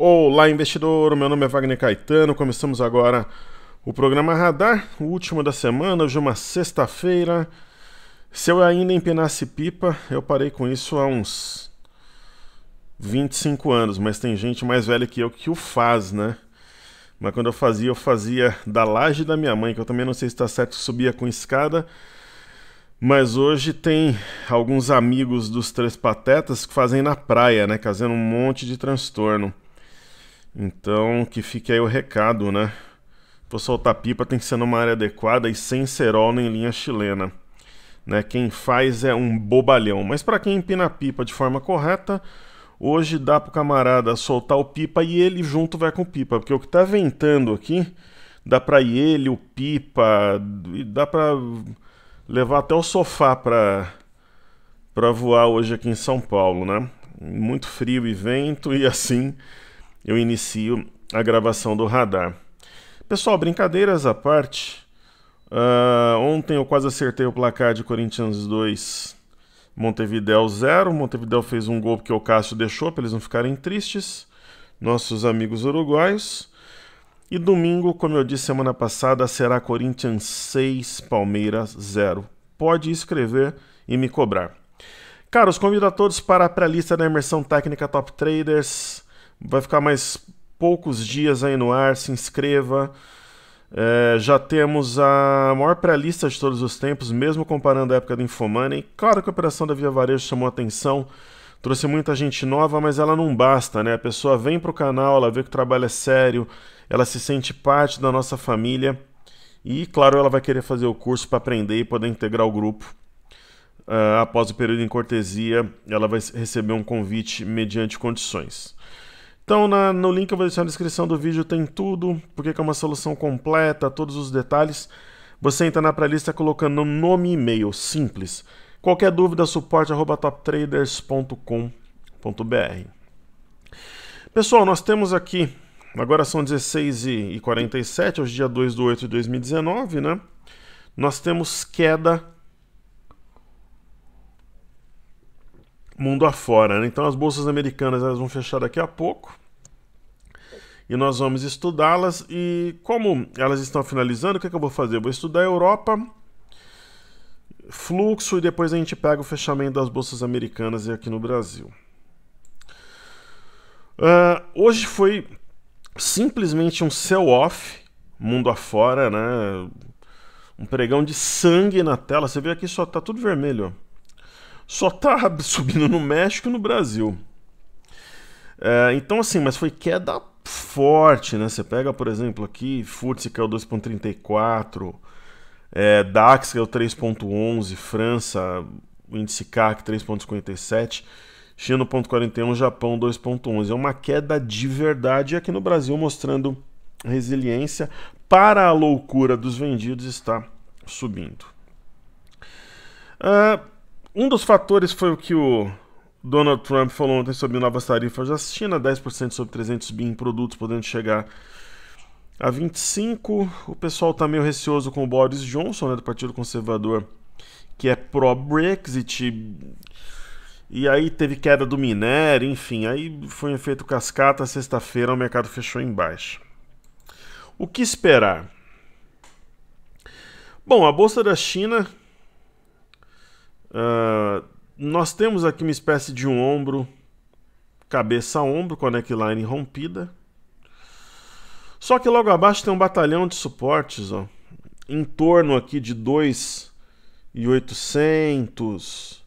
Olá, investidor! Meu nome é Wagner Caetano. Começamos agora o programa Radar, o último da semana, hoje é uma sexta-feira. Se eu ainda empenasse pipa, eu parei com isso há uns 25 anos, mas tem gente mais velha que eu que o faz, né? Mas quando eu fazia, eu fazia da laje da minha mãe, que eu também não sei se está certo, subia com escada. Mas hoje tem alguns amigos dos Três Patetas que fazem na praia, né? Fazendo um monte de transtorno. Então, que fique aí o recado, né? Para soltar pipa tem que ser numa área adequada e sem cerol nem linha chilena. Né? Quem faz é um bobalhão. Mas para quem empina a pipa de forma correta, hoje dá pro camarada soltar o pipa e ele junto vai com o pipa. Porque o que tá ventando aqui, dá para ele, o pipa, e dá para levar até o sofá para para voar hoje aqui em São Paulo, né? Muito frio e vento e assim eu inicio a gravação do radar. Pessoal, brincadeiras à parte, uh, ontem eu quase acertei o placar de Corinthians 2, Montevideo 0. Montevideo fez um gol que o Cássio deixou para eles não ficarem tristes, nossos amigos uruguaios. E domingo, como eu disse semana passada, será Corinthians 6, Palmeiras 0. Pode escrever e me cobrar. Caros, convido a todos para a pré-lista da Imersão Técnica Top Traders. Vai ficar mais poucos dias aí no ar, se inscreva. É, já temos a maior pré-lista de todos os tempos, mesmo comparando a época do Infomoney. Claro que a operação da Via Varejo chamou atenção, trouxe muita gente nova, mas ela não basta, né? A pessoa vem para o canal, ela vê que o trabalho é sério, ela se sente parte da nossa família e, claro, ela vai querer fazer o curso para aprender e poder integrar o grupo. Uh, após o período em cortesia, ela vai receber um convite mediante condições. Então, na, no link que eu vou deixar na descrição do vídeo tem tudo, porque é uma solução completa, todos os detalhes. Você entra na pré-lista colocando nome e e-mail, simples. Qualquer dúvida, suporte.toptraders.com.br Pessoal, nós temos aqui, agora são 16h47, hoje é dia 2 de 8 de 2019, né? Nós temos queda mundo afora. Né? Então as bolsas americanas elas vão fechar daqui a pouco. E nós vamos estudá-las. E como elas estão finalizando, o que, é que eu vou fazer? Eu vou estudar a Europa, fluxo, e depois a gente pega o fechamento das bolsas americanas e aqui no Brasil. Uh, hoje foi simplesmente um sell-off, mundo afora, né? Um pregão de sangue na tela. Você vê aqui só tá tudo vermelho. Ó só tá subindo no México e no Brasil. É, então, assim, mas foi queda forte, né? Você pega, por exemplo, aqui, FTSE caiu 2,34, é, DAX caiu 3,11, França, índice CAC 3,57, China 1,41, Japão 2,11. É uma queda de verdade aqui no Brasil mostrando resiliência para a loucura dos vendidos está subindo. Uh, um dos fatores foi o que o Donald Trump falou ontem sobre novas tarifas da China, 10% sobre 300 bi em produtos, podendo chegar a 25%. O pessoal está meio receoso com o Boris Johnson, né, do Partido Conservador, que é pró-Brexit. E aí teve queda do minério, enfim, aí foi um efeito cascata. Sexta-feira o mercado fechou em baixa. O que esperar? Bom, a bolsa da China ah, nós temos aqui uma espécie de um ombro, cabeça a ombro, com a neckline rompida. Só que logo abaixo tem um batalhão de suportes, ó, em torno aqui de 2,800,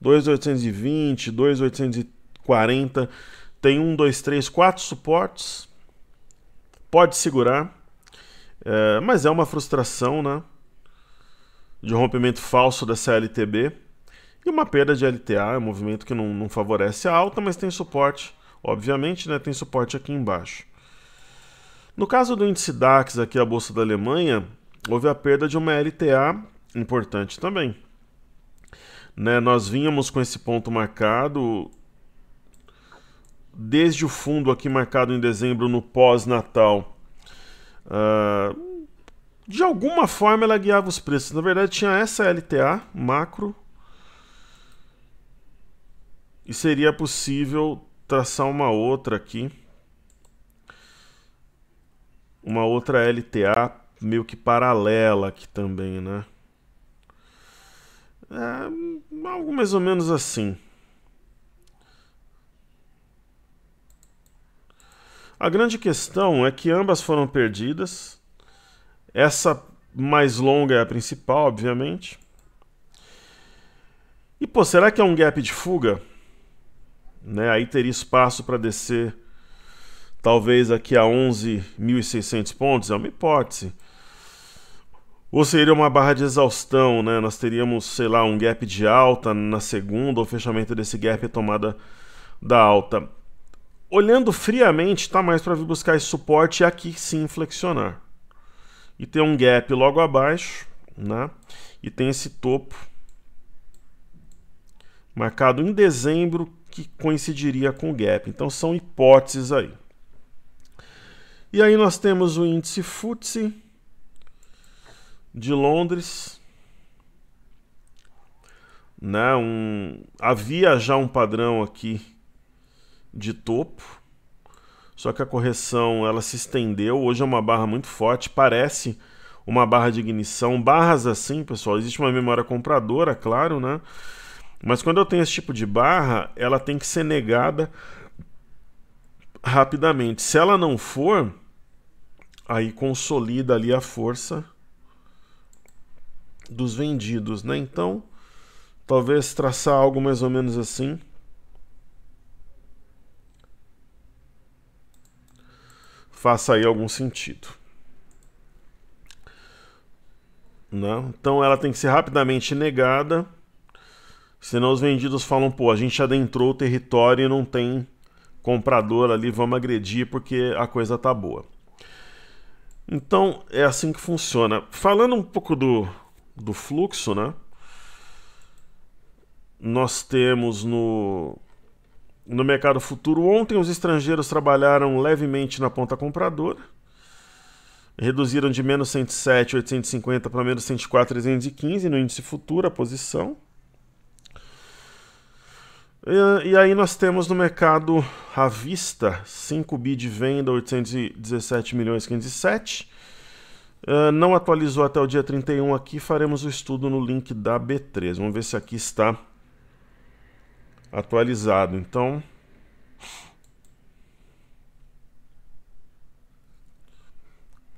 2,820, 2,840. Tem um, dois, três, quatro suportes. Pode segurar. É, mas é uma frustração, né? de rompimento falso da CLTB e uma perda de LTA, é um movimento que não, não favorece a alta, mas tem suporte, obviamente, né, tem suporte aqui embaixo. No caso do índice DAX, aqui a Bolsa da Alemanha, houve a perda de uma LTA importante também. Né, nós vínhamos com esse ponto marcado desde o fundo aqui marcado em dezembro no pós-natal. Uh, de alguma forma ela guiava os preços. Na verdade, tinha essa LTA macro. E seria possível traçar uma outra aqui. Uma outra LTA meio que paralela aqui também, né? É, algo mais ou menos assim. A grande questão é que ambas foram perdidas essa mais longa é a principal, obviamente. E pô, será que é um gap de fuga? Né? Aí teria espaço para descer talvez aqui a 11.600 pontos, é uma hipótese. Ou seria uma barra de exaustão, né? Nós teríamos, sei lá, um gap de alta na segunda, ou fechamento desse gap e é tomada da alta. Olhando friamente, está mais para vir buscar esse suporte e aqui sim flexionar e tem um gap logo abaixo, né? E tem esse topo marcado em dezembro que coincidiria com o gap. Então são hipóteses aí. E aí nós temos o índice FTSE de Londres, né? Um havia já um padrão aqui de topo só que a correção ela se estendeu. Hoje é uma barra muito forte, parece uma barra de ignição. Barras assim, pessoal, existe uma memória compradora, claro, né? Mas quando eu tenho esse tipo de barra, ela tem que ser negada rapidamente. Se ela não for, aí consolida ali a força dos vendidos, né? Então, talvez traçar algo mais ou menos assim. faça aí algum sentido. Né? Então ela tem que ser rapidamente negada, senão os vendidos falam, pô, a gente adentrou o território e não tem comprador ali, vamos agredir porque a coisa tá boa. Então é assim que funciona. Falando um pouco do, do fluxo, né? Nós temos no no mercado futuro, ontem os estrangeiros trabalharam levemente na ponta compradora, reduziram de menos 107,850 para menos 104,315 no índice futuro, a posição. E, e, aí nós temos no mercado à vista 5 bi de venda, 817 milhões 507. Uh, ah, não atualizou até o dia 31 aqui, faremos o estudo no link da B3. Vamos ver se aqui está atualizado. Então,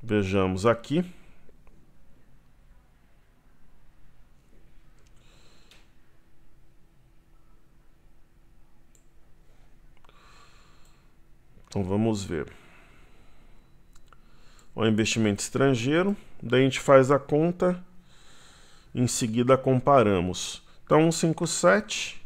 vejamos aqui. Então vamos ver. O investimento estrangeiro, daí a gente faz a conta, em seguida comparamos. Então 157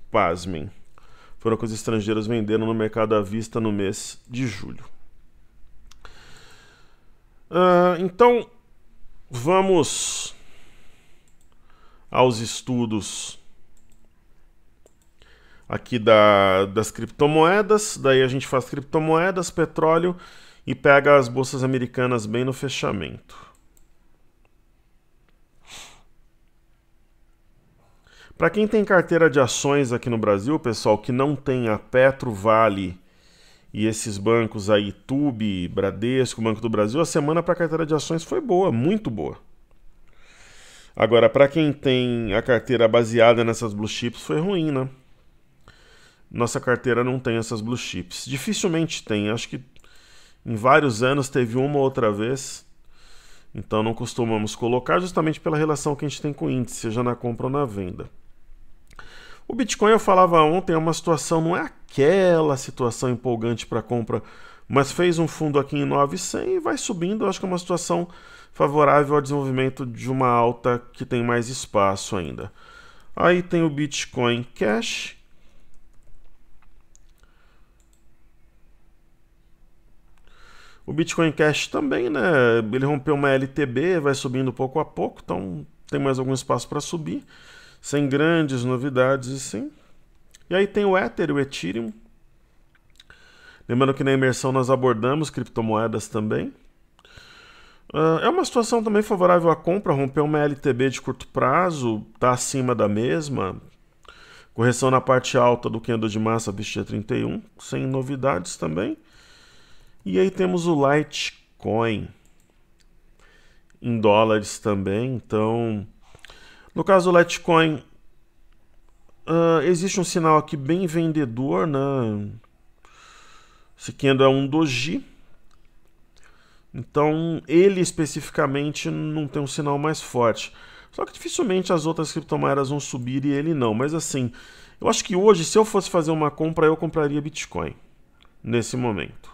pasmem, foram com os estrangeiros vendendo no mercado à vista no mês de julho. Uh, então, vamos aos estudos aqui da, das criptomoedas. Daí a gente faz criptomoedas, petróleo e pega as bolsas americanas bem no fechamento. Para quem tem carteira de ações aqui no Brasil, pessoal, que não tem a Petro, Vale e esses bancos aí, Tube, Bradesco, Banco do Brasil, a semana para carteira de ações foi boa, muito boa. Agora, para quem tem a carteira baseada nessas blue chips, foi ruim, né? Nossa carteira não tem essas blue chips. Dificilmente tem, acho que em vários anos teve uma ou outra vez. Então não costumamos colocar justamente pela relação que a gente tem com o índice, seja na compra ou na venda. O Bitcoin, eu falava ontem, é uma situação, não é aquela situação empolgante para compra, mas fez um fundo aqui em 900 e vai subindo. Eu acho que é uma situação favorável ao desenvolvimento de uma alta que tem mais espaço ainda. Aí tem o Bitcoin Cash. O Bitcoin Cash também, né? Ele rompeu uma LTB, vai subindo pouco a pouco, então tem mais algum espaço para subir sem grandes novidades assim. E aí tem o Ether e o Ethereum. Lembrando que na imersão nós abordamos criptomoedas também. Uh, é uma situação também favorável à compra, rompeu uma LTB de curto prazo, está acima da mesma. Correção na parte alta do candle de massa vestia 31, sem novidades também. E aí temos o Litecoin em dólares também, então no caso do Litecoin, uh, existe um sinal aqui bem vendedor, né? Esse candle é um doji. Então, ele especificamente não tem um sinal mais forte. Só que dificilmente as outras criptomoedas vão subir e ele não. Mas assim, eu acho que hoje, se eu fosse fazer uma compra, eu compraria Bitcoin nesse momento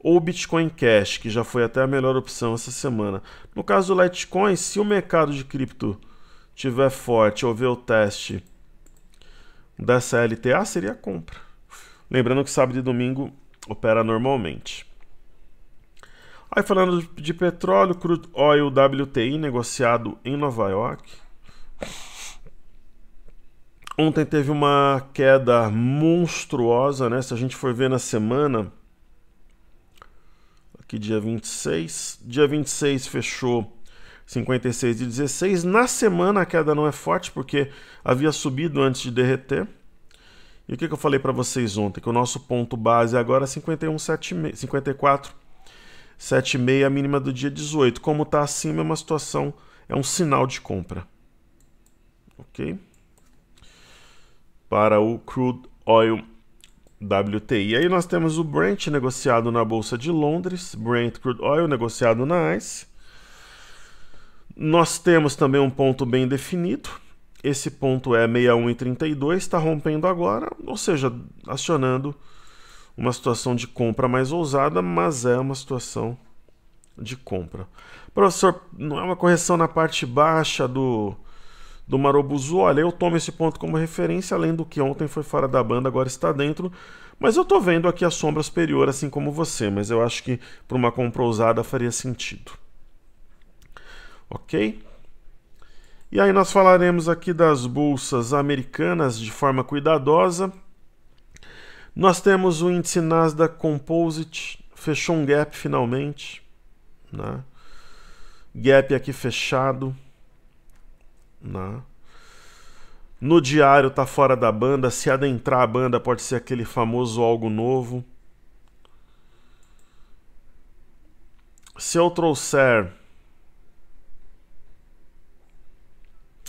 ou Bitcoin Cash, que já foi até a melhor opção essa semana. No caso do Litecoin, se o mercado de cripto tiver forte, houver o teste dessa LTA, seria compra. Lembrando que sábado e domingo opera normalmente. Aí falando de petróleo, crude oil WTI negociado em Nova York. Ontem teve uma queda monstruosa, né? Se a gente for ver na semana, que dia 26. Dia 26 fechou 56 e 16. Na semana a queda não é forte porque havia subido antes de derreter. E o que, que eu falei para vocês ontem? Que o nosso ponto base agora é 54,76, a mínima do dia 18. Como está acima é uma situação, é um sinal de compra. Ok? Para o crude oil WTI. Aí nós temos o Brent negociado na Bolsa de Londres, Brent Crude Oil negociado na ICE. Nós temos também um ponto bem definido. Esse ponto é 61,32, está rompendo agora, ou seja, acionando uma situação de compra mais ousada, mas é uma situação de compra. Professor, não é uma correção na parte baixa do, do Marobuzu. Olha, eu tomo esse ponto como referência, além do que ontem foi fora da banda, agora está dentro. Mas eu estou vendo aqui a sombra superior, assim como você, mas eu acho que para uma compra ousada faria sentido. Ok? E aí nós falaremos aqui das bolsas americanas de forma cuidadosa. Nós temos o índice Nasdaq Composite, fechou um gap finalmente. Né? Gap aqui fechado. Né? No diário tá fora da banda. Se adentrar a banda pode ser aquele famoso algo novo. Se eu trouxer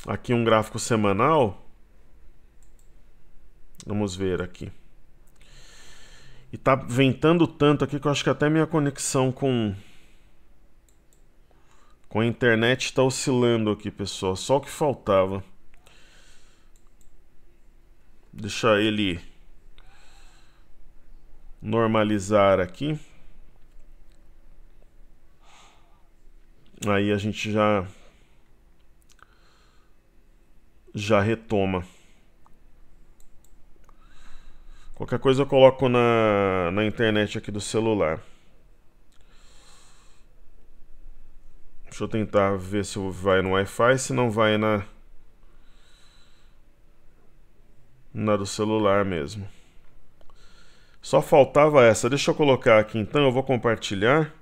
aqui um gráfico semanal, vamos ver aqui. E tá ventando tanto aqui que eu acho que até minha conexão com com a internet está oscilando aqui, pessoal. Só o que faltava. Deixar ele normalizar aqui. Aí a gente já já retoma. Qualquer coisa eu coloco na, na internet aqui do celular. Deixa eu tentar ver se vai no Wi-Fi, se não vai na na do celular mesmo. Só faltava essa. Deixa eu colocar aqui então, eu vou compartilhar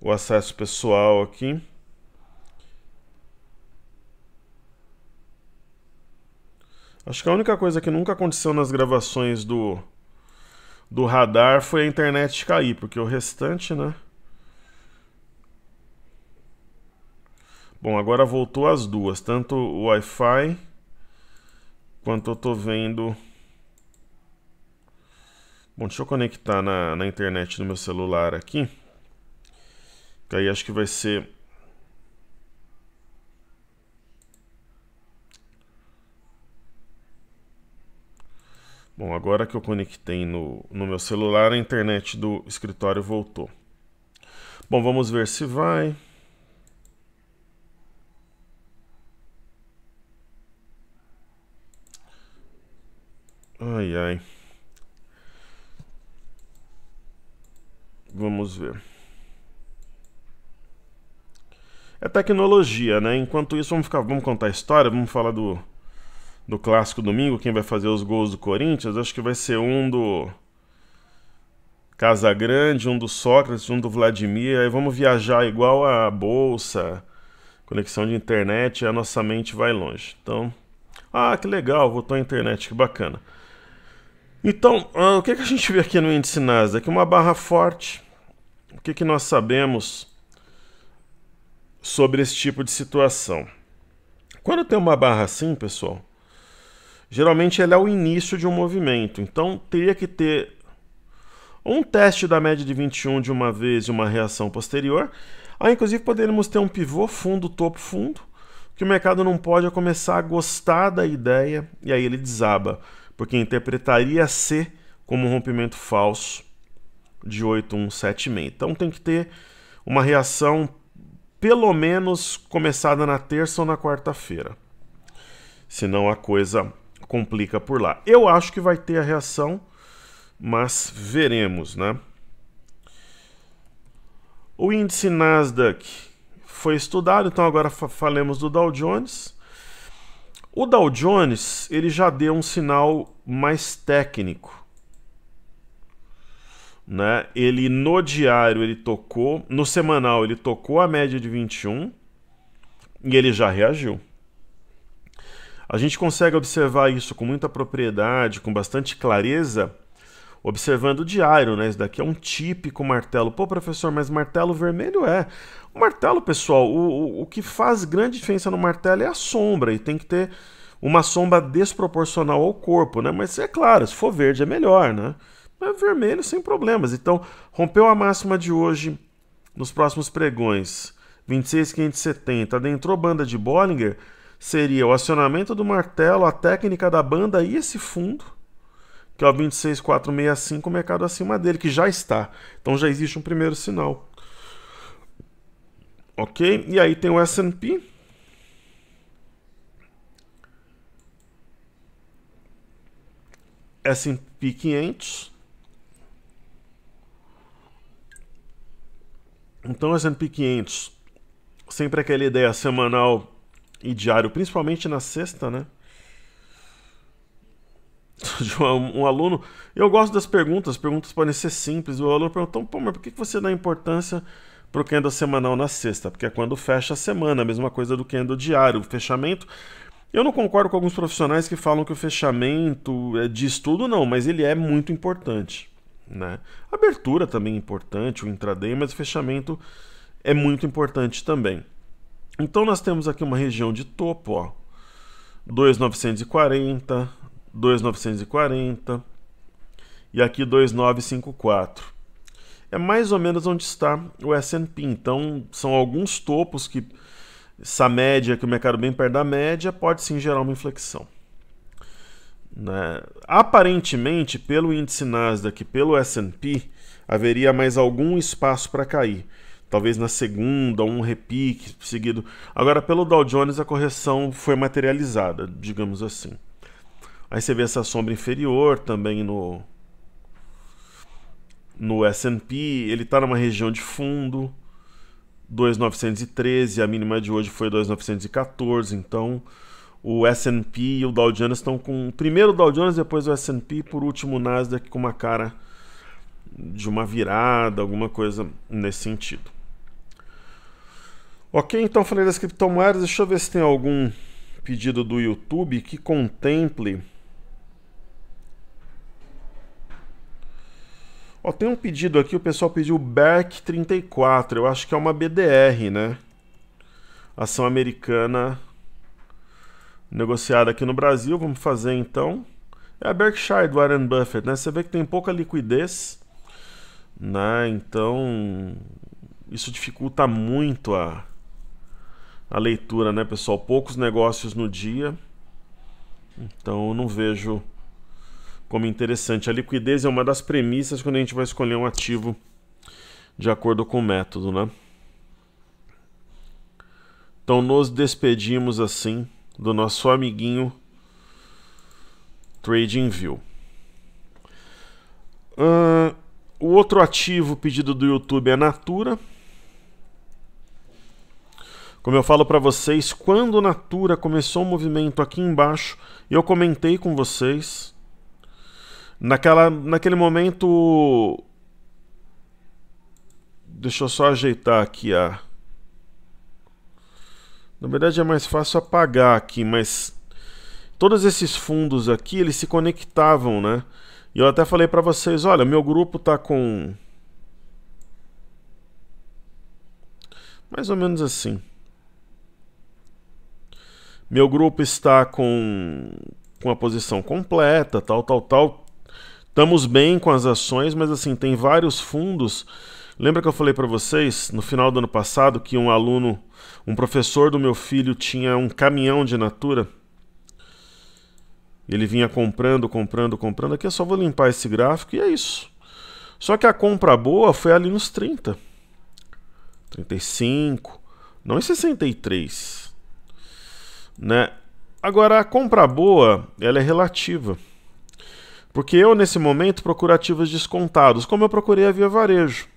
o acesso pessoal aqui. Acho que a única coisa que nunca aconteceu nas gravações do do radar foi a internet cair, porque o restante, né? Bom, agora voltou as duas, tanto o Wi-Fi quanto eu tô vendo. Bom, deixa eu conectar na, na internet do meu celular aqui. Que aí acho que vai ser. Bom, agora que eu conectei no, no meu celular, a internet do escritório voltou. Bom, vamos ver se vai. Ai, ai. Vamos ver. É tecnologia, né? Enquanto isso, vamos, ficar, vamos contar a história, vamos falar do, do clássico domingo, quem vai fazer os gols do Corinthians. Acho que vai ser um do casa grande um do Sócrates, um do Vladimir. Aí vamos viajar igual a bolsa, conexão de internet, a nossa mente vai longe. Então, ah, que legal, voltou a internet, que bacana. Então, ah, o que, que a gente vê aqui no índice Nasdaq? Uma barra forte. O que, que nós sabemos sobre esse tipo de situação? Quando tem uma barra assim, pessoal, geralmente ela é o início de um movimento. Então, teria que ter um teste da média de 21 de uma vez e uma reação posterior. Ah, inclusive poderíamos ter um pivô fundo, topo, fundo, que o mercado não pode começar a gostar da ideia e aí ele desaba porque interpretaria ser como um rompimento falso de 8176. Então tem que ter uma reação pelo menos começada na terça ou na quarta-feira. Senão a coisa complica por lá. Eu acho que vai ter a reação, mas veremos, né? O índice Nasdaq foi estudado, então agora falemos do Dow Jones. O Dow Jones ele já deu um sinal mais técnico. Né? Ele no diário ele tocou, no semanal ele tocou a média de 21 e ele já reagiu. A gente consegue observar isso com muita propriedade, com bastante clareza, observando o diário, né? Isso daqui é um típico martelo. Pô, professor, mas martelo vermelho é. O martelo, pessoal, o, o, o que faz grande diferença no martelo é a sombra, e tem que ter uma sombra desproporcional ao corpo, né? Mas é claro, se for verde é melhor, né? Mas vermelho sem problemas. Então, rompeu a máxima de hoje nos próximos pregões. 26570 adentrou banda de Bollinger, seria o acionamento do martelo, a técnica da banda e esse fundo que é o 26465, o mercado acima dele, que já está. Então já existe um primeiro sinal. Ok? E aí tem o S&P. S&P 500. Então o S&P 500, sempre aquela ideia semanal e diário, principalmente na sexta, né? um, aluno. Eu gosto das perguntas, as perguntas podem ser simples. O aluno perguntou, então, pô, mas por que você dá importância para o candle semanal na sexta? Porque é quando fecha a semana, a mesma coisa do candle diário, o fechamento. Eu não concordo com alguns profissionais que falam que o fechamento é de estudo, não, mas ele é muito importante. Né? Abertura também é importante, o intraday, mas o fechamento é muito importante também. Então nós temos aqui uma região de topo, ó, 2,940, 2,940 e aqui 2,954. É mais ou menos onde está o S&P. Então, são alguns topos que essa média, que o mercado bem perto da média, pode sim gerar uma inflexão. Né? Aparentemente, pelo índice Nasdaq pelo S&P, haveria mais algum espaço para cair. Talvez na segunda, um repique seguido. Agora, pelo Dow Jones, a correção foi materializada, digamos assim. Aí você vê essa sombra inferior também no no S&P, ele está numa região de fundo, 2.913, a mínima de hoje foi 2.914, então o S&P e o Dow Jones estão com primeiro o Dow Jones, depois o S&P, por último o Nasdaq com uma cara de uma virada, alguma coisa nesse sentido. Ok, então falei das criptomoedas, deixa eu ver se tem algum pedido do YouTube que contemple Ó, tem um pedido aqui, o pessoal pediu Berk 34, eu acho que é uma BDR, né? Ação americana negociada aqui no Brasil, vamos fazer então. É a Berkshire do Warren Buffett, né? Você vê que tem pouca liquidez, né? Então, isso dificulta muito a, a leitura, né, pessoal? Poucos negócios no dia, então eu não vejo como interessante. A liquidez é uma das premissas quando a gente vai escolher um ativo de acordo com o método, né? Então nos despedimos assim do nosso amiguinho TradingView. Uh, o outro ativo pedido do YouTube é a Natura. Como eu falo para vocês, quando Natura começou o movimento aqui embaixo, eu comentei com vocês Naquela, naquele momento. Deixa eu só ajeitar aqui a. Na verdade é mais fácil apagar aqui, mas todos esses fundos aqui, eles se conectavam, né? E eu até falei para vocês, olha, meu grupo tá com mais ou menos assim. Meu grupo está com com a posição completa, tal, tal, tal, estamos bem com as ações, mas assim, tem vários fundos. Lembra que eu falei para vocês no final do ano passado que um aluno, um professor do meu filho tinha um caminhão de Natura? Ele vinha comprando, comprando, comprando. Aqui eu só vou limpar esse gráfico e é isso. Só que a compra boa foi ali nos 30. 35, não em 63. Né? Agora a compra boa, ela é relativa. Porque eu, nesse momento, procuro ativos descontados, como eu procurei a Via Varejo.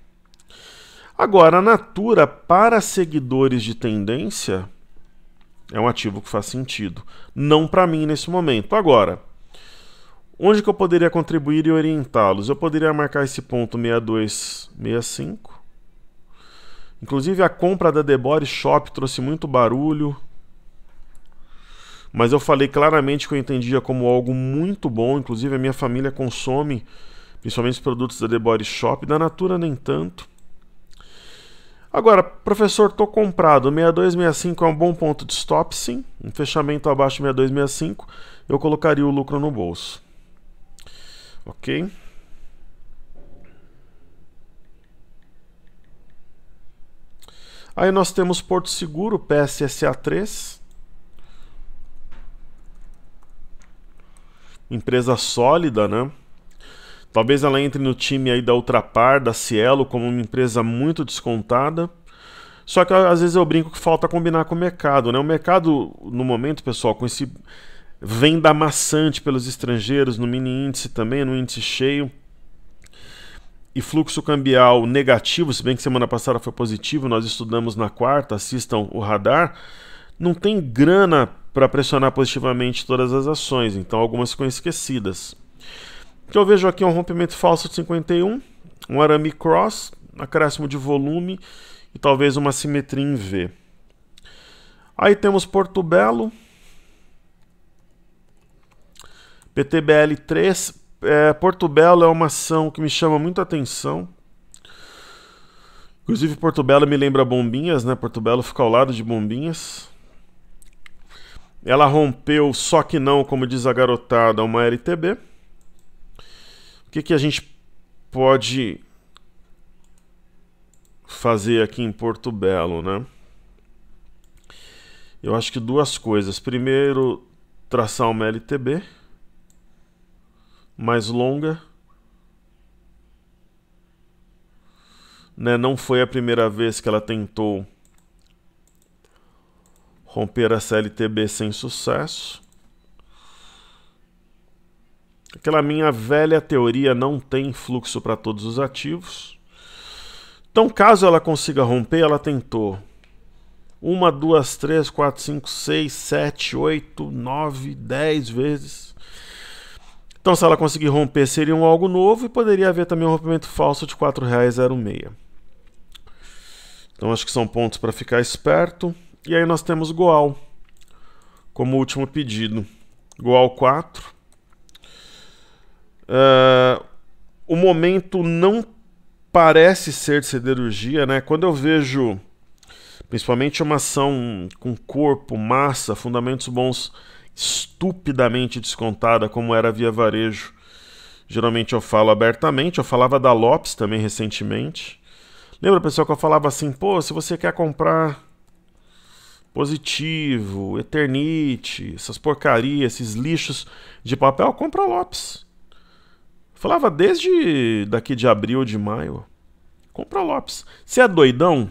Agora, a Natura, para seguidores de tendência, é um ativo que faz sentido. Não para mim nesse momento. Agora, onde que eu poderia contribuir e orientá-los? Eu poderia marcar esse ponto 6265. Inclusive, a compra da Debore Shop trouxe muito barulho mas eu falei claramente que eu entendia como algo muito bom, inclusive a minha família consome principalmente os produtos da The Body Shop, da Natura nem tanto. Agora, professor, tô comprado. 6265 é um bom ponto de stop, sim. Um fechamento abaixo de 6265, eu colocaria o lucro no bolso. OK? Aí nós temos Porto Seguro, PSSA 3. empresa sólida, né? Talvez ela entre no time aí da Ultrapar, da Cielo, como uma empresa muito descontada. Só que às vezes eu brinco que falta combinar com o mercado, né? O mercado, no momento, pessoal, com esse venda amassante pelos estrangeiros, no mini índice também, no índice cheio, e fluxo cambial negativo, se bem que semana passada foi positivo, nós estudamos na quarta, assistam o radar não tem grana para pressionar positivamente todas as ações, então algumas ficam esquecidas. O que eu vejo aqui é um rompimento falso de 51, um arame cross, acréscimo de volume e talvez uma simetria em V. Aí temos Porto Belo, PTBL3. É, Porto Belo é uma ação que me chama muita atenção. Inclusive, Porto Belo me lembra Bombinhas, né? Porto Belo fica ao lado de Bombinhas. Ela rompeu, só que não, como diz a garotada, uma LTB. O que, que a gente pode fazer aqui em Porto Belo, né? Eu acho que duas coisas. Primeiro, traçar uma LTB mais longa. Né? Não foi a primeira vez que ela tentou Romper a CLTB sem sucesso. Aquela minha velha teoria não tem fluxo para todos os ativos. Então, caso ela consiga romper, ela tentou. 1, 2, 3, 4, 5, 6, 7, 8, 9, 10 vezes. Então, se ela conseguir romper, seria um algo novo e poderia haver também um rompimento falso de R$ 4,06. Então, acho que são pontos para ficar esperto. E aí nós temos Goal como último pedido. Goal 4. Uh, eh, o momento não parece ser de siderurgia, né? Quando eu vejo principalmente uma ação com corpo, massa, fundamentos bons estupidamente descontada, como era via varejo. Geralmente eu falo abertamente, eu falava da Lopes também recentemente. Lembra, pessoal, que eu falava assim, pô, se você quer comprar Positivo, Eternite, essas porcarias, esses lixos de papel, compra Lopes. Falava desde daqui de abril, ou de maio. Compra Lopes. Se é doidão?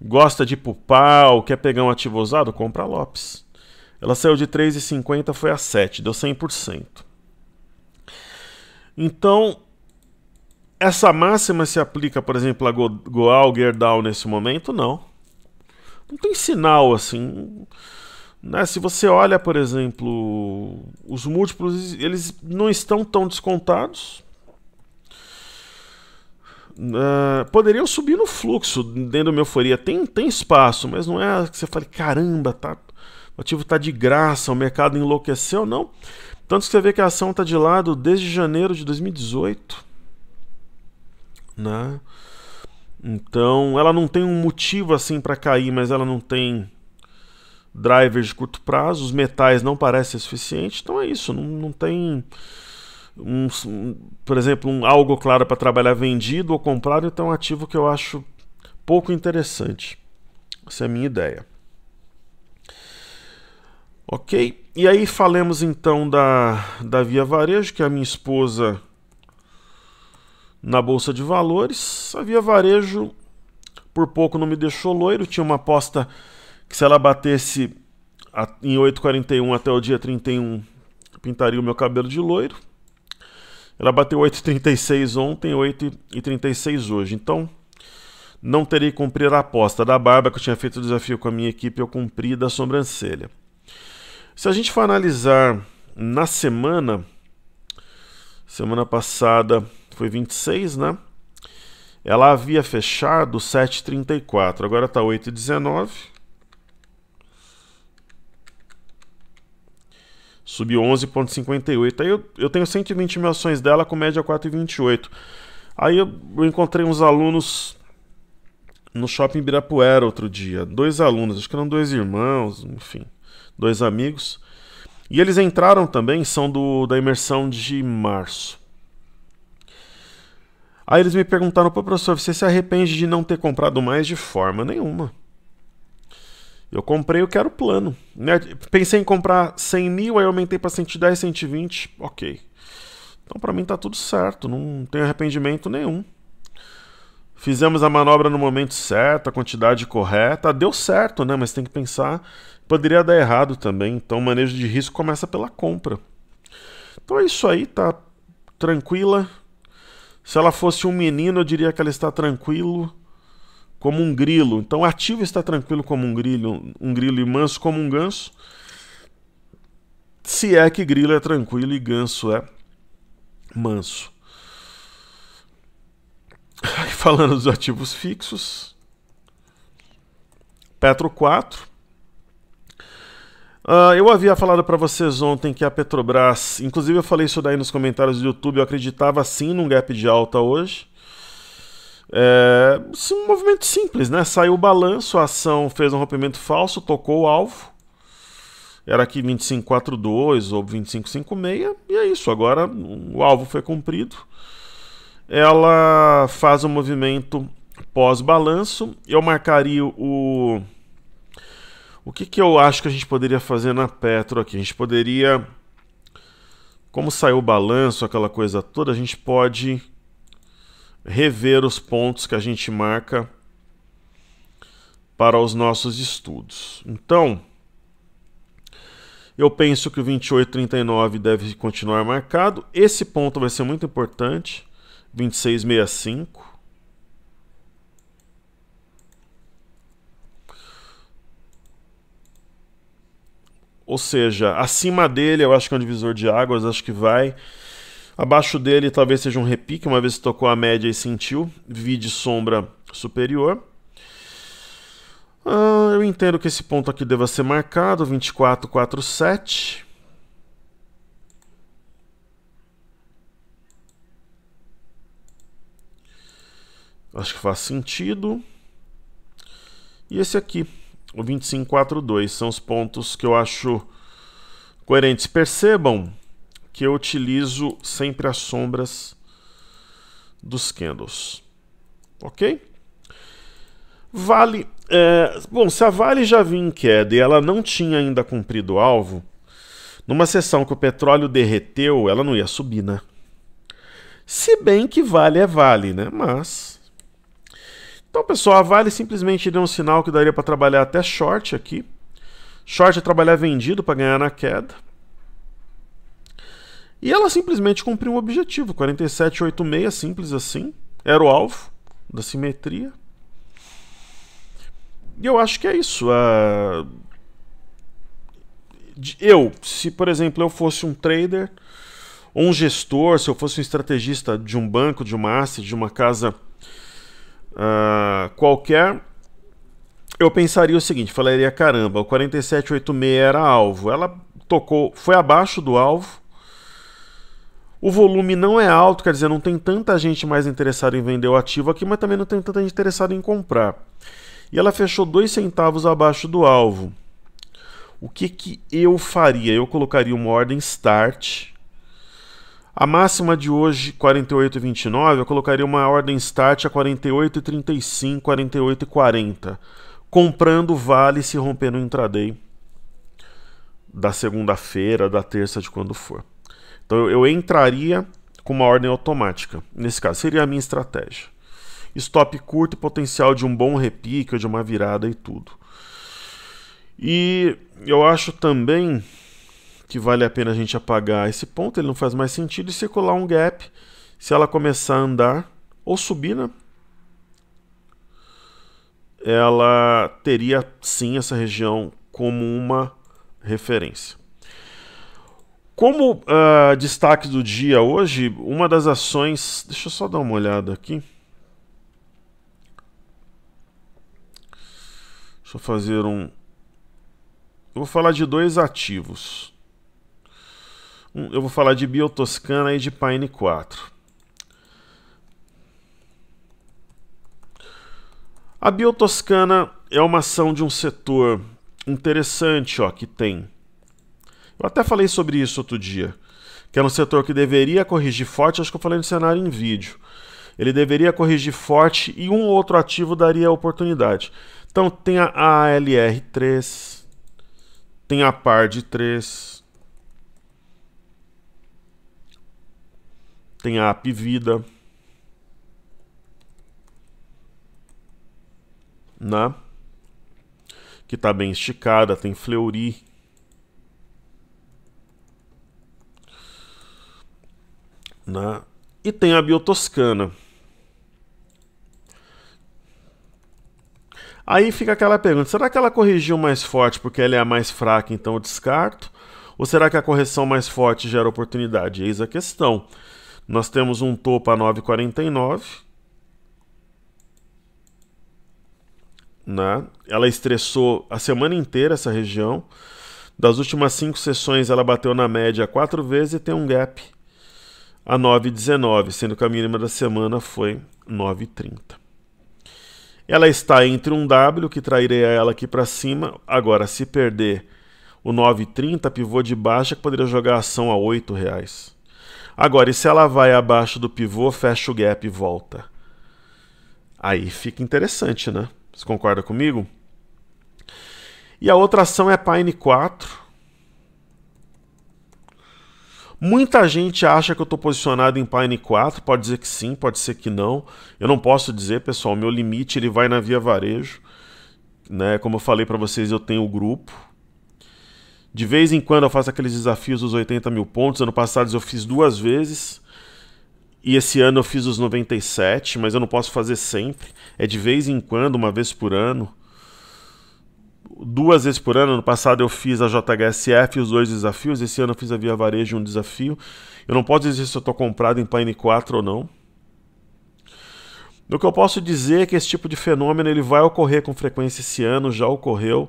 Gosta de ir pro pau, quer pegar um ativo usado? Compra Lopes. Ela saiu de 3,50, foi a 7, deu 100%. Então, essa máxima se aplica, por exemplo, a Goal Gerdau nesse momento? Não não tem sinal assim. Né? Se você olha, por exemplo, os múltiplos, eles não estão tão descontados. Uh, poderiam subir no fluxo dentro da minha euforia. Tem, tem espaço, mas não é que você fale, caramba, tá, o ativo está de graça, o mercado enlouqueceu, não. Tanto que você vê que a ação está de lado desde janeiro de 2018. Né? Então, ela não tem um motivo assim para cair, mas ela não tem drivers de curto prazo, os metais não parecem suficientes, então é isso, não, não tem um, um, por exemplo, um algo claro para trabalhar vendido ou comprado, então é um ativo que eu acho pouco interessante. Essa é a minha ideia. Ok? E aí falemos então da, da Via Varejo, que a minha esposa na bolsa de valores. havia Varejo por pouco não me deixou loiro, tinha uma aposta que se ela batesse em 8,41 até o dia 31, pintaria o meu cabelo de loiro. Ela bateu 8,36 ontem, 8,36 hoje. Então, não terei que cumprir a aposta da barba que eu tinha feito o desafio com a minha equipe, eu cumpri da sobrancelha. Se a gente for analisar na semana, semana passada foi 26, né? Ela havia fechado 7,34, agora está 8,19. Subiu 11,58. Aí eu, eu tenho 120 mil ações dela com média 4,28. Aí eu, eu encontrei uns alunos no shopping Birapuera outro dia. Dois alunos, acho que eram dois irmãos, enfim, dois amigos. E eles entraram também, são do, da imersão de março. Aí eles me perguntaram, pô, professor, você se arrepende de não ter comprado mais de forma nenhuma. Eu comprei, eu quero plano. Né? Pensei em comprar 100 mil, aí aumentei para 110, 120, ok. Então para mim tá tudo certo, não tenho arrependimento nenhum. Fizemos a manobra no momento certo, a quantidade correta, deu certo, né? Mas tem que pensar, poderia dar errado também. Então o manejo de risco começa pela compra. Então é isso aí, tá tranquila, se ela fosse um menino, eu diria que ela está tranquilo como um grilo. Então, ativo está tranquilo como um grilo, um grilo e manso como um ganso. Se é que grilo é tranquilo e ganso é manso. Falando dos ativos fixos, Petro 4, Uh, eu havia falado para vocês ontem que a Petrobras, inclusive eu falei isso daí nos comentários do YouTube, eu acreditava sim num gap de alta hoje. É, é um movimento simples, né? Saiu o balanço, a ação fez um rompimento falso, tocou o alvo. Era aqui 2542 ou 2556, e é isso. Agora o alvo foi cumprido. Ela faz um movimento pós-balanço. Eu marcaria o o que, que eu acho que a gente poderia fazer na Petro aqui? A gente poderia. Como saiu o balanço, aquela coisa toda, a gente pode rever os pontos que a gente marca para os nossos estudos. Então, eu penso que o 28,39 deve continuar marcado. Esse ponto vai ser muito importante, 26,65. Ou seja, acima dele eu acho que é um divisor de águas, acho que vai. Abaixo dele talvez seja um repique, uma vez que tocou a média e sentiu. Vi de sombra superior. Ah, eu entendo que esse ponto aqui deva ser marcado, 2447. Acho que faz sentido. E esse aqui, o 2542. São os pontos que eu acho coerentes. Percebam que eu utilizo sempre as sombras dos candles. Ok? Vale. É, bom, se a Vale já vinha em queda e ela não tinha ainda cumprido o alvo, numa sessão que o petróleo derreteu, ela não ia subir, né? Se bem que Vale é Vale, né? Mas então, pessoal, a Vale simplesmente deu um sinal que daria para trabalhar até short aqui. Short é trabalhar vendido para ganhar na queda. E ela simplesmente cumpriu o um objetivo, 47,86, simples assim. Era o alvo da simetria. E eu acho que é isso. É, eu, se por exemplo eu fosse um trader, ou um gestor, se eu fosse um estrategista de um banco, de uma asset, de uma casa uh, qualquer, eu pensaria o seguinte: falaria, caramba, o 4786 era alvo. Ela tocou, foi abaixo do alvo. O volume não é alto, quer dizer, não tem tanta gente mais interessada em vender o ativo aqui, mas também não tem tanta gente interessada em comprar. E ela fechou dois centavos abaixo do alvo. O que, que eu faria? Eu colocaria uma ordem start a máxima de hoje, 48,29, eu colocaria uma ordem start a 48,35, 48,40, comprando vale se romper no intraday da segunda-feira, da terça, de quando for. Então eu entraria com uma ordem automática. Nesse caso, seria a minha estratégia. Stop curto e potencial de um bom repique ou de uma virada e tudo. E eu acho também que vale a pena a gente apagar esse ponto, ele não faz mais sentido, e se colar um gap, se ela começar a andar ou subir, né? Ela teria sim essa região como uma referência. Como uh, destaque do dia hoje, uma das ações. Deixa eu só dar uma olhada aqui. Deixa eu fazer um. Eu vou falar de dois ativos. Hum, eu vou falar de Biotoscana e de Pine 4. A Biotoscana é uma ação de um setor interessante ó, que tem. Eu até falei sobre isso outro dia, que era é um setor que deveria corrigir forte, acho que eu falei no cenário em vídeo. Ele deveria corrigir forte e um outro ativo daria a oportunidade. Então tem a ALR3, tem a PAR de 3, tem a app Vida, né? que está bem esticada, tem Fleury. Né? E tem a Biotoscana. Aí fica aquela pergunta: será que ela corrigiu mais forte porque ela é a mais fraca, então eu descarto? Ou será que a correção mais forte gera oportunidade? Eis a questão. Nós temos um topo a 9,49. Né? Ela estressou a semana inteira essa região. Das últimas cinco sessões, ela bateu na média quatro vezes e tem um gap a 9,19, sendo que a mínima da semana foi 9,30. Ela está entre um W, que trairia ela aqui para cima. Agora, se perder o 9,30, pivô de baixa, que poderia jogar a ação a R$ reais. Agora, e se ela vai abaixo do pivô, fecha o gap e volta? Aí fica interessante, né? Você concorda comigo? E a outra ação é Pine 4. Muita gente acha que eu estou posicionado em Pine 4, pode dizer que sim, pode ser que não. Eu não posso dizer, pessoal, meu limite ele vai na via varejo. Né? Como eu falei para vocês, eu tenho o grupo, de vez em quando eu faço aqueles desafios dos 80 mil pontos. Ano passado eu fiz duas vezes. E esse ano eu fiz os 97, mas eu não posso fazer sempre. É de vez em quando, uma vez por ano. Duas vezes por ano. Ano passado eu fiz a JHSF e os dois desafios. Esse ano eu fiz a Via Varejo um desafio. Eu não posso dizer se eu estou comprado em Pine 4 ou não. O que eu posso dizer é que esse tipo de fenômeno ele vai ocorrer com frequência esse ano, já ocorreu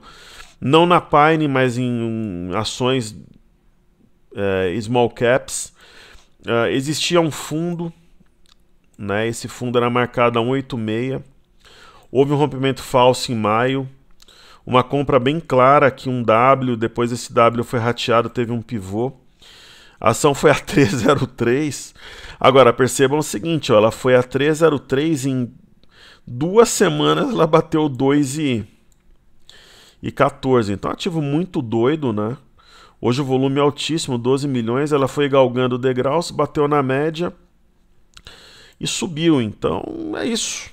não na Pine, mas em ações é, small caps. É, existia um fundo, né? esse fundo era marcado a 186. Houve um rompimento falso em maio, uma compra bem clara aqui, um W, depois esse W foi rateado, teve um pivô. A ação foi a 303. Agora, percebam o seguinte, ó, ela foi a 303 em duas semanas, ela bateu 2 e e 14. Então, ativo muito doido, né? Hoje o volume é altíssimo, 12 milhões. Ela foi galgando degraus, bateu na média e subiu. Então, é isso.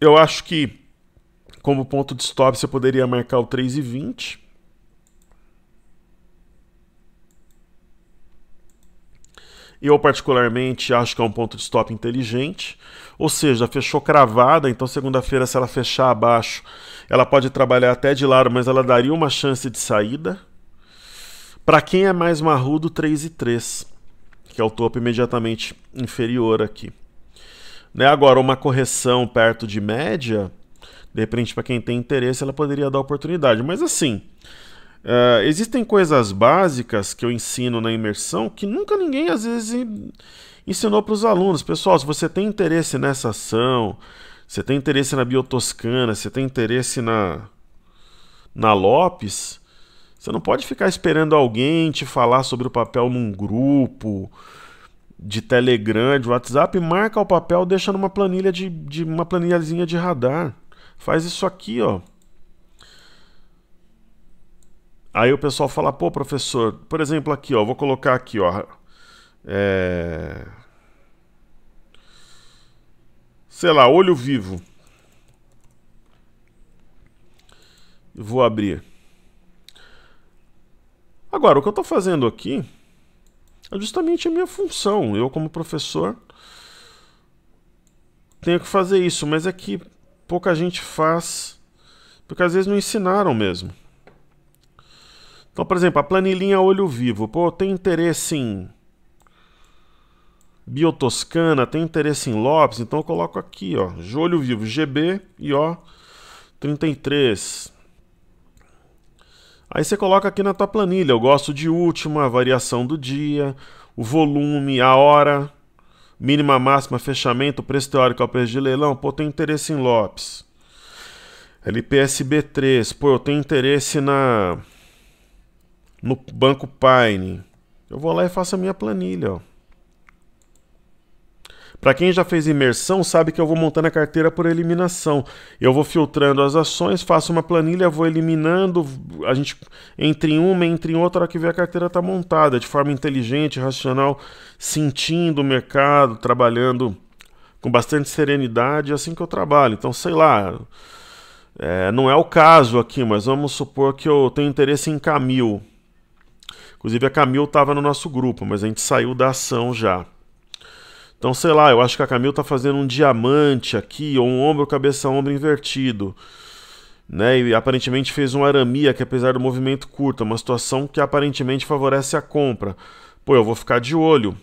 Eu acho que como ponto de stop você poderia marcar o 3,20. Eu particularmente acho que é um ponto de stop inteligente, ou seja, fechou cravada, então segunda-feira se ela fechar abaixo ela pode trabalhar até de lado, mas ela daria uma chance de saída. Para quem é mais marrudo, 3 e 3, que é o topo imediatamente inferior aqui. Né? Agora, uma correção perto de média, de repente, para quem tem interesse, ela poderia dar oportunidade. Mas assim, uh, existem coisas básicas que eu ensino na imersão que nunca ninguém, às vezes, ensinou para os alunos. Pessoal, se você tem interesse nessa ação, você tem interesse na Biotoscana, você tem interesse na, na Lopes, você não pode ficar esperando alguém te falar sobre o papel num grupo de Telegram, de WhatsApp, marca o papel, deixa numa planilha de, de uma planilhazinha de radar. Faz isso aqui, ó. Aí o pessoal fala, pô, professor, por exemplo, aqui, ó, vou colocar aqui, ó, é, sei lá, olho vivo. Vou abrir. Agora, o que eu estou fazendo aqui é justamente a minha função. Eu, como professor, tenho que fazer isso, mas é que pouca gente faz, porque às vezes não ensinaram mesmo. Então, por exemplo, a planilhinha olho vivo. Pô, tem interesse em Biotoscana, tem interesse em Lopes, então eu coloco aqui, ó, Jolho Vivo, GB e ó, 33. Aí você coloca aqui na tua planilha, eu gosto de última, variação do dia, o volume, a hora, mínima, máxima, fechamento, preço teórico ao preço de leilão, pô, tem interesse em Lopes. LPSB3, pô, eu tenho interesse na no Banco Pine. Eu vou lá e faço a minha planilha, ó. Para quem já fez imersão, sabe que eu vou montando a carteira por eliminação. Eu vou filtrando as ações, faço uma planilha, vou eliminando, a gente entre em uma, entre em outra, a hora que vê a carteira está montada, de forma inteligente, racional, sentindo o mercado, trabalhando com bastante serenidade, é assim que eu trabalho. Então, sei lá, é, não é o caso aqui, mas vamos supor que eu tenho interesse em Camil. Inclusive a Camil estava no nosso grupo, mas a gente saiu da ação já. Então, sei lá, eu acho que a Camille está fazendo um diamante aqui, ou um ombro, cabeça, ombro invertido. Né? E aparentemente fez um aramia que, apesar do movimento curto, é uma situação que aparentemente favorece a compra. Pô, eu vou ficar de olho.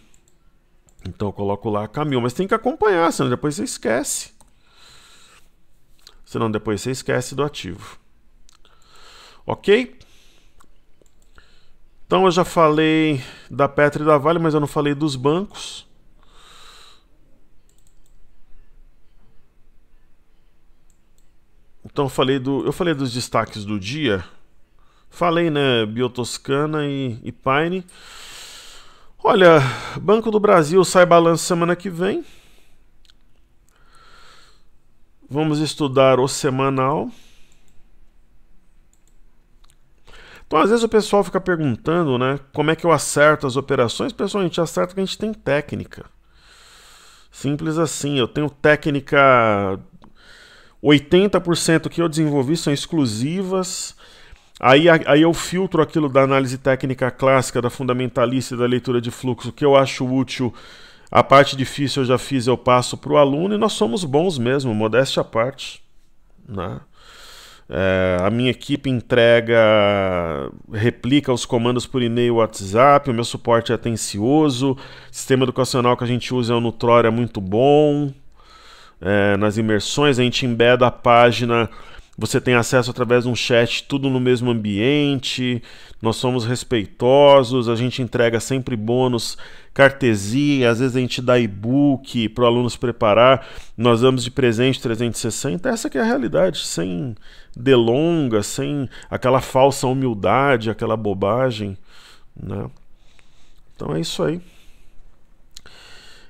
Então eu coloco lá a Camil, mas tem que acompanhar, senão depois você esquece. Senão depois você esquece do ativo. Ok? Então eu já falei da Petra e da Vale, mas eu não falei dos bancos. Então eu falei do, eu falei dos destaques do dia. Falei, né, Biotoscana e, e Pine. Olha, Banco do Brasil sai balanço semana que vem. Vamos estudar o semanal. Então, às vezes o pessoal fica perguntando, né, como é que eu acerto as operações? Pessoal, a gente acerta que a gente tem técnica. Simples assim, eu tenho técnica 80% que eu desenvolvi são exclusivas. Aí, aí eu filtro aquilo da análise técnica clássica, da fundamentalista e da leitura de fluxo que eu acho útil. A parte difícil eu já fiz, eu passo para o aluno e nós somos bons mesmo, modéstia à parte. Né? É, a minha equipe entrega, replica os comandos por e-mail WhatsApp, o meu suporte é atencioso, sistema educacional que a gente usa é o Nutrora, é muito bom é, nas imersões, a gente embeda a página, você tem acesso através de um chat, tudo no mesmo ambiente, nós somos respeitosos, a gente entrega sempre bônus, cartesia, às vezes a gente dá e-book para o aluno se preparar, nós damos de presente 360, essa que é a realidade, sem delongas, sem aquela falsa humildade, aquela bobagem, né? Então é isso aí.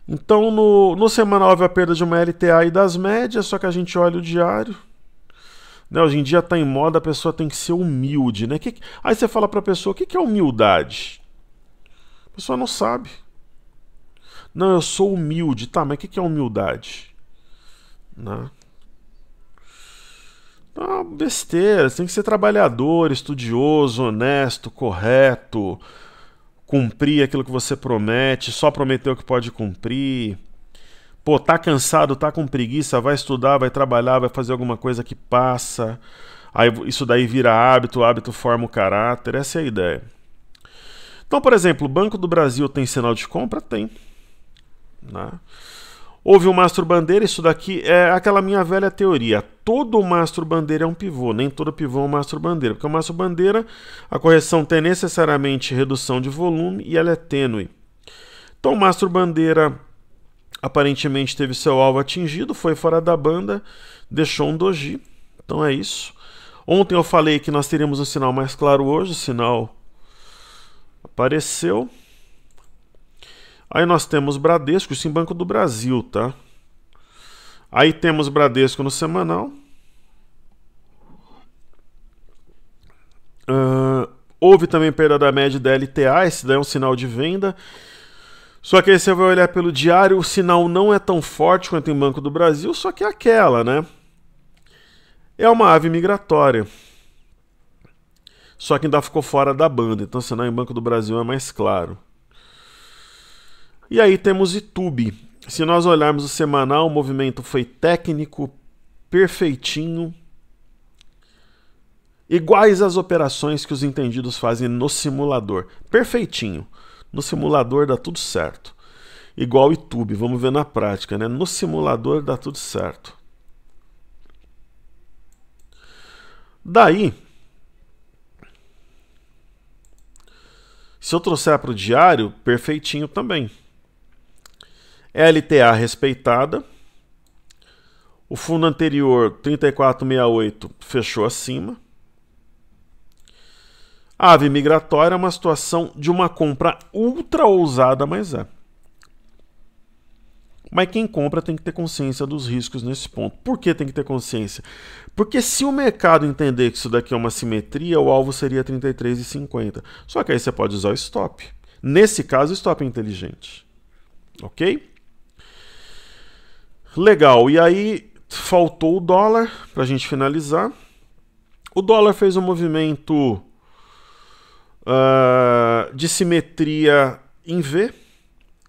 Então, no, no semanal houve a perda de uma LTA e das médias, só que a gente olha o diário. Né? Hoje em dia está em moda, a pessoa tem que ser humilde. Né? Que, aí você fala para a pessoa, o que, que é humildade? A pessoa não sabe. Não, eu sou humilde. Tá, mas o que, que é humildade? Né? Então, besteira. Você tem que ser trabalhador, estudioso, honesto, correto, cumprir aquilo que você promete, só prometeu que pode cumprir. Pô, tá cansado, tá com preguiça, vai estudar, vai trabalhar, vai fazer alguma coisa que passa. Aí isso daí vira hábito, hábito forma o caráter, essa é a ideia. Então, por exemplo, o Banco do Brasil tem sinal de compra? Tem. Né? Houve um mastro bandeira, isso daqui é aquela minha velha teoria. Todo mastro bandeira é um pivô, nem todo pivô é um mastro bandeira, porque o mastro bandeira, a correção tem necessariamente redução de volume e ela é tênue. Então o mastro bandeira aparentemente teve seu alvo atingido, foi fora da banda, deixou um doji. Então é isso. Ontem eu falei que nós teríamos um sinal mais claro hoje, o sinal apareceu. Aí nós temos Bradesco, isso em Banco do Brasil, tá? Aí temos Bradesco no semanal. Uh, houve também perda da média da LTA, esse daí é um sinal de venda. Só que aí você vai olhar pelo diário, o sinal não é tão forte quanto em Banco do Brasil, só que é aquela, né? É uma ave migratória. Só que ainda ficou fora da banda, então o sinal em Banco do Brasil é mais claro. E aí temos YouTube. Se nós olharmos o semanal, o movimento foi técnico, perfeitinho, iguais às operações que os entendidos fazem no simulador. Perfeitinho. No simulador dá tudo certo. Igual o YouTube, vamos ver na prática, né? No simulador dá tudo certo. Daí, se eu trouxer para o diário, perfeitinho também. LTA respeitada. O fundo anterior 3468 fechou acima. A ave migratória é uma situação de uma compra ultra ousada, mas é. Mas quem compra tem que ter consciência dos riscos nesse ponto. Por que tem que ter consciência? Porque se o mercado entender que isso daqui é uma simetria, o alvo seria 33,50. Só que aí você pode usar o stop. Nesse caso, o stop é inteligente. Ok? Legal, e aí faltou o dólar para a gente finalizar. O dólar fez um movimento uh, de simetria em V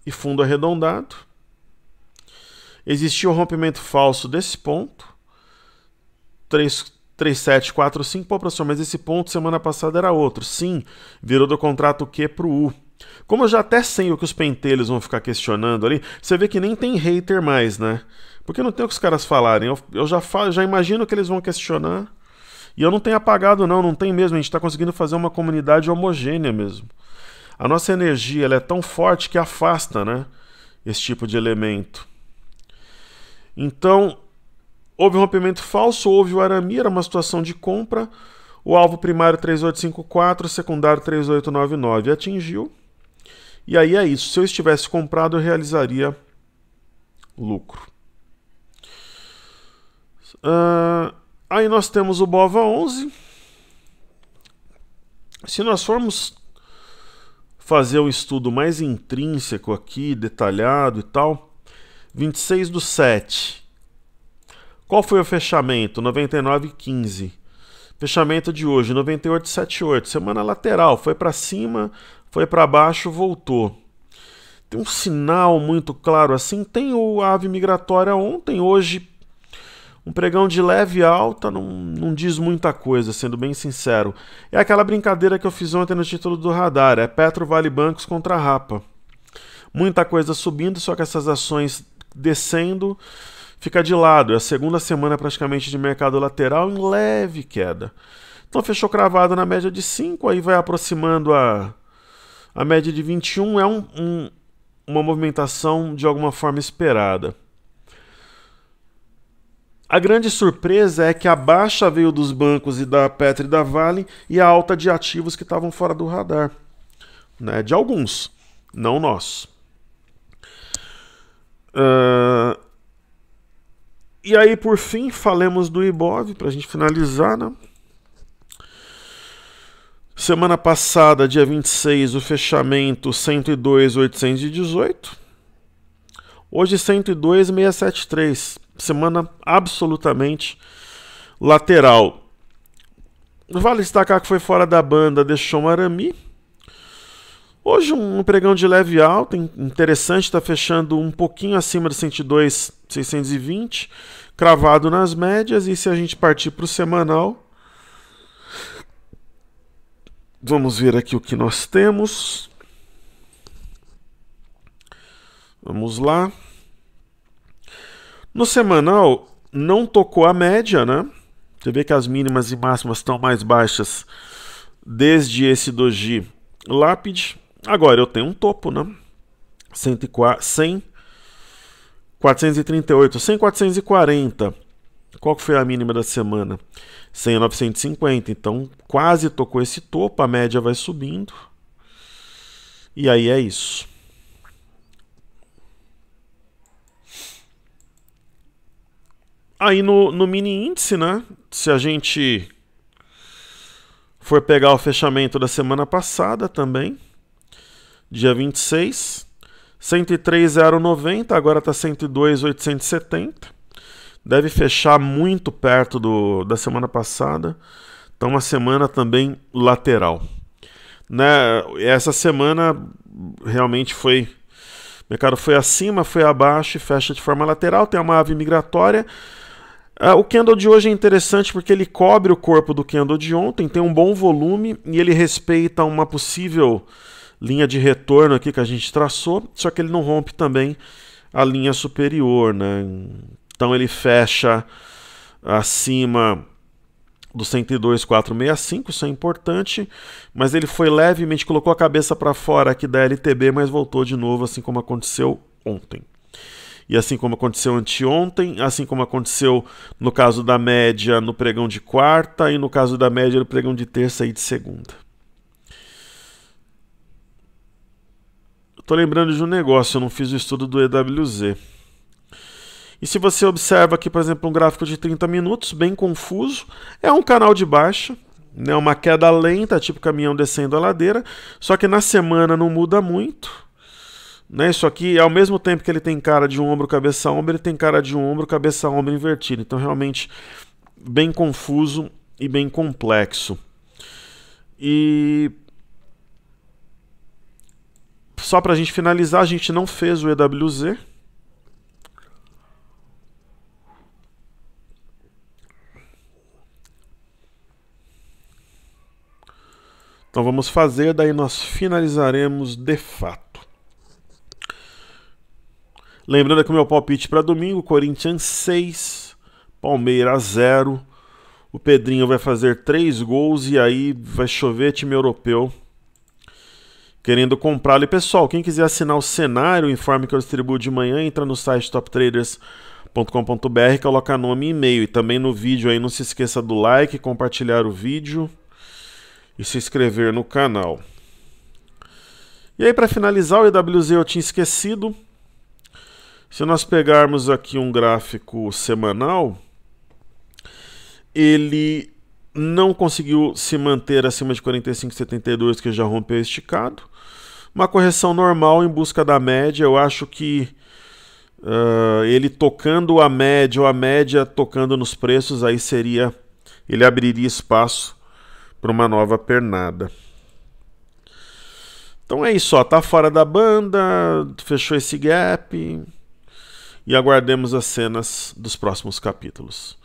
e fundo arredondado. Existiu um rompimento falso desse ponto, 5. Pô, professor, mas esse ponto semana passada era outro. Sim, virou do contrato Q para o U. Como eu já até sei o que os pentelhos vão ficar questionando ali, você vê que nem tem hater mais, né? Porque não tem o que os caras falarem. Eu, eu já, falo, já imagino que eles vão questionar. E eu não tenho apagado, não, não tem mesmo. A gente está conseguindo fazer uma comunidade homogênea mesmo. A nossa energia ela é tão forte que afasta né, esse tipo de elemento. Então, houve um rompimento falso, houve o arame, era uma situação de compra. O alvo primário 3854, secundário 3899 atingiu. E aí é isso. Se eu estivesse comprado, eu realizaria lucro. Uh, aí nós temos o BOVA 11. Se nós formos fazer um estudo mais intrínseco aqui, detalhado e tal, 26 do 7. Qual foi o fechamento? 99,15. Fechamento de hoje, 98,78. Semana lateral, foi para cima, foi para baixo, voltou. Tem um sinal muito claro assim. Tem o ave migratória ontem, hoje um pregão de leve alta não, não diz muita coisa, sendo bem sincero. É aquela brincadeira que eu fiz ontem no título do radar, é Petro Vale Bancos contra Rapa. Muita coisa subindo, só que essas ações descendo fica de lado. É a segunda semana praticamente de mercado lateral em leve queda. Então fechou cravado na média de 5, aí vai aproximando a a média de 21 é um, um, uma movimentação de alguma forma esperada. A grande surpresa é que a baixa veio dos bancos e da Petro e da Vale e a alta de ativos que estavam fora do radar. Né? De alguns, não nós. Uh... E aí, por fim, falemos do Ibov, para a gente finalizar, né? Semana passada, dia 26, o fechamento 102,818. Hoje 102,673. Semana absolutamente lateral. Vale destacar que foi fora da banda, deixou um arami. Hoje um pregão de leve alta, interessante, está fechando um pouquinho acima de 102,620, cravado nas médias. E se a gente partir para o semanal, Vamos ver aqui o que nós temos. Vamos lá. No semanal, não tocou a média, né? Você vê que as mínimas e máximas estão mais baixas desde esse doji lápide. Agora eu tenho um topo, né? 100, 438, 100, 440. Qual que foi a mínima da semana? 100.950. Então, quase tocou esse topo, a média vai subindo. E aí é isso. Aí no, no mini índice, né? Se a gente for pegar o fechamento da semana passada também, dia 26, 103,090, agora está 102,870 deve fechar muito perto do, da semana passada. Então, uma semana também lateral. Né? Essa semana realmente foi. O mercado foi acima, foi abaixo e fecha de forma lateral. Tem uma ave migratória. Ah, o candle de hoje é interessante porque ele cobre o corpo do candle de ontem, tem um bom volume e ele respeita uma possível linha de retorno aqui que a gente traçou, só que ele não rompe também a linha superior, né? Então ele fecha acima do 102,465, isso é importante, mas ele foi levemente, colocou a cabeça para fora aqui da LTB, mas voltou de novo, assim como aconteceu ontem. E assim como aconteceu anteontem, assim como aconteceu no caso da média no pregão de quarta e no caso da média no pregão de terça e de segunda. Estou lembrando de um negócio, eu não fiz o estudo do EWZ. E se você observa aqui, por exemplo, um gráfico de 30 minutos, bem confuso, é um canal de baixa, né, uma queda lenta, tipo caminhão descendo a ladeira, só que na semana não muda muito. Né? Isso aqui, ao mesmo tempo que ele tem cara de um ombro, cabeça, ombro, ele tem cara de um ombro, cabeça, ombro invertido. Então, realmente, bem confuso e bem complexo. E só para a gente finalizar, a gente não fez o EWZ, Então vamos fazer, daí nós finalizaremos de fato. Lembrando que o meu palpite para domingo, Corinthians 6, Palmeiras 0. O Pedrinho vai fazer 3 gols e aí vai chover time europeu querendo comprá-lo. E pessoal, quem quiser assinar o cenário, informe que eu distribuo de manhã, entra no site toptraders.com.br, coloca nome e e-mail. E também no vídeo aí, não se esqueça do like, compartilhar o vídeo e se inscrever no canal. E aí, para finalizar, o EWZ eu tinha esquecido. Se nós pegarmos aqui um gráfico semanal, ele não conseguiu se manter acima de 45,72, que já rompeu esticado. Uma correção normal em busca da média. Eu acho que uh, ele tocando a média ou a média tocando nos preços, aí seria. Ele abriria espaço para uma nova pernada. Então é isso, ó, tá fora da banda, fechou esse gap e aguardemos as cenas dos próximos capítulos.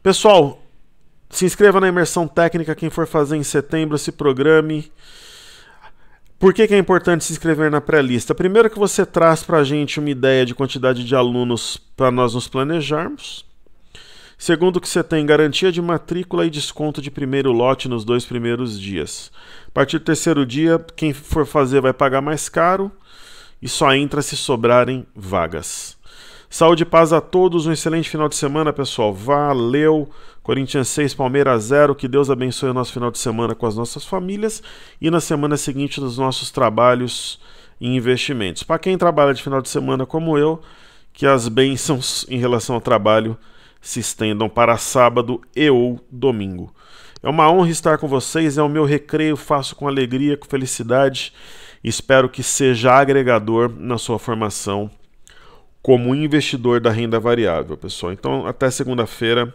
Pessoal, se inscreva na imersão técnica quem for fazer em setembro, se programe. Por que, que é importante se inscrever na pré-lista? Primeiro que você traz para a gente uma ideia de quantidade de alunos para nós nos planejarmos. Segundo que você tem garantia de matrícula e desconto de primeiro lote nos dois primeiros dias. A partir do terceiro dia, quem for fazer vai pagar mais caro e só entra se sobrarem vagas. Saúde e paz a todos, um excelente final de semana, pessoal. Valeu! Corinthians 6, Palmeiras 0. Que Deus abençoe o nosso final de semana com as nossas famílias e na semana seguinte nos nossos trabalhos e investimentos. Para quem trabalha de final de semana como eu, que as bênçãos em relação ao trabalho se estendam para sábado e ou domingo. É uma honra estar com vocês, é o meu recreio, faço com alegria, com felicidade. Espero que seja agregador na sua formação como investidor da renda variável, pessoal. Então, até segunda-feira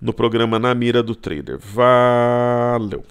no programa Na Mira do Trader. Valeu!